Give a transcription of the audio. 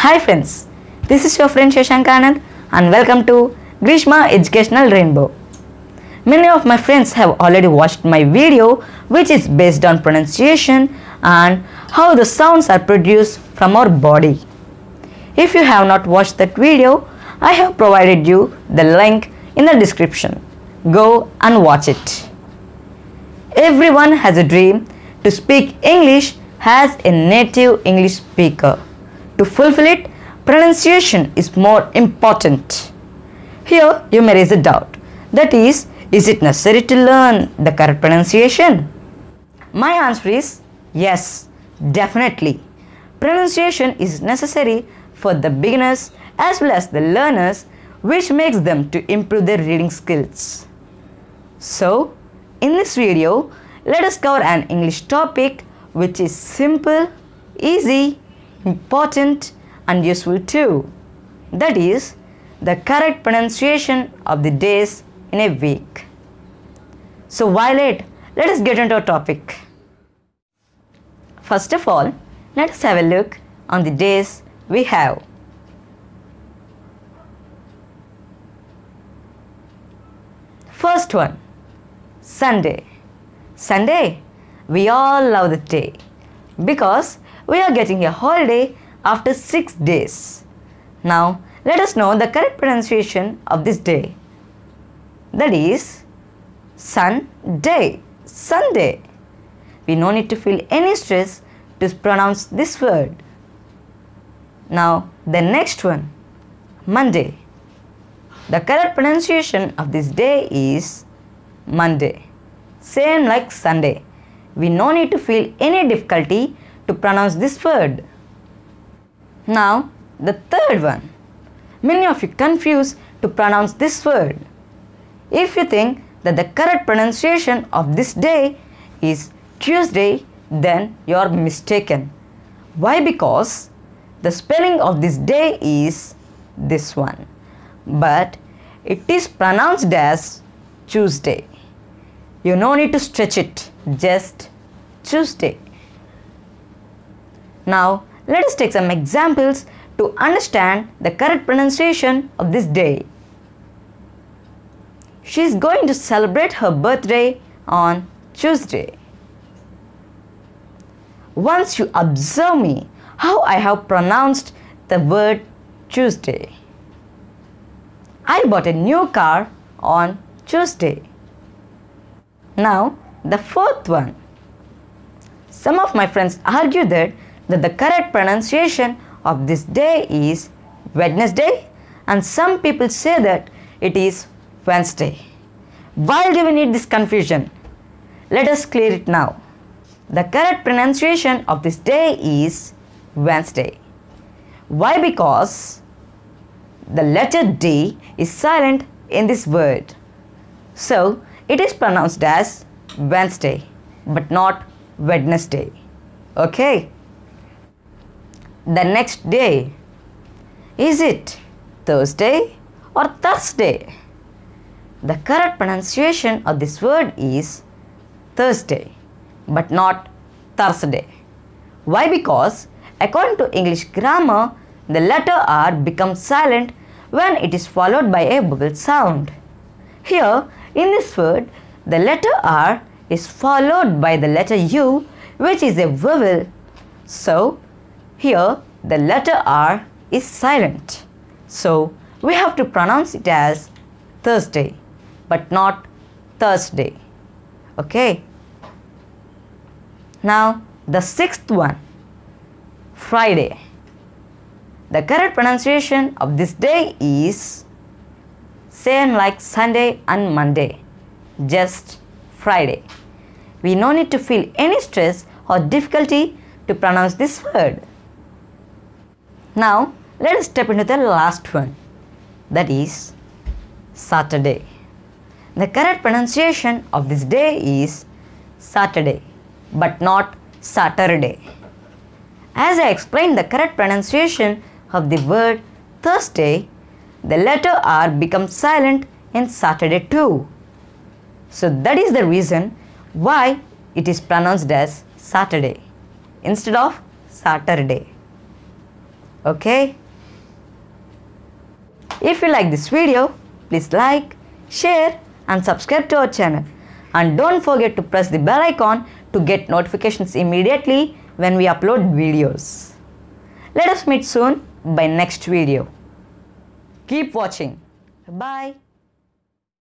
Hi friends, this is your friend Shashank Anand and welcome to Grishma Educational Rainbow. Many of my friends have already watched my video which is based on pronunciation and how the sounds are produced from our body. If you have not watched that video, I have provided you the link in the description. Go and watch it. Everyone has a dream to speak English as a native English speaker. To fulfill it, pronunciation is more important. Here you may raise a doubt. That is, is it necessary to learn the correct pronunciation? My answer is yes, definitely. Pronunciation is necessary for the beginners as well as the learners which makes them to improve their reading skills. So, in this video, let us cover an English topic which is simple, easy important and useful too. That is, the correct pronunciation of the days in a week. So, Violet, let us get into our topic. First of all, let us have a look on the days we have. First one, Sunday. Sunday, we all love the day because we are getting a holiday after 6 days. Now, let us know the correct pronunciation of this day. That is Sunday. Sunday. We no need to feel any stress to pronounce this word. Now, the next one Monday. The correct pronunciation of this day is Monday. Same like Sunday. We no need to feel any difficulty to pronounce this word. Now, the third one. Many of you confuse to pronounce this word. If you think that the correct pronunciation of this day is Tuesday, then you are mistaken. Why? Because the spelling of this day is this one, but it is pronounced as Tuesday. You no need to stretch it, just Tuesday. Now, let us take some examples to understand the correct pronunciation of this day. She is going to celebrate her birthday on Tuesday. Once you observe me how I have pronounced the word Tuesday. I bought a new car on Tuesday. Now, the fourth one. Some of my friends argue that that the correct pronunciation of this day is Wednesday and some people say that it is Wednesday. Why do we need this confusion? Let us clear it now. The correct pronunciation of this day is Wednesday. Why? Because the letter D is silent in this word. So it is pronounced as Wednesday but not Wednesday. Okay? the next day? Is it Thursday or Thursday? The correct pronunciation of this word is Thursday, but not Thursday. Why? Because according to English grammar, the letter R becomes silent when it is followed by a vowel sound. Here, in this word, the letter R is followed by the letter U, which is a vowel. So, here, the letter R is silent. So, we have to pronounce it as Thursday, but not Thursday. Okay? Now, the sixth one, Friday. The correct pronunciation of this day is same like Sunday and Monday, just Friday. We no need to feel any stress or difficulty to pronounce this word. Now let us step into the last one that is Saturday. The correct pronunciation of this day is Saturday but not Saturday. As I explained the correct pronunciation of the word Thursday, the letter R becomes silent in Saturday too. So that is the reason why it is pronounced as Saturday instead of Saturday. Okay? If you like this video, please like, share and subscribe to our channel. And don't forget to press the bell icon to get notifications immediately when we upload videos. Let us meet soon by next video. Keep watching. Bye.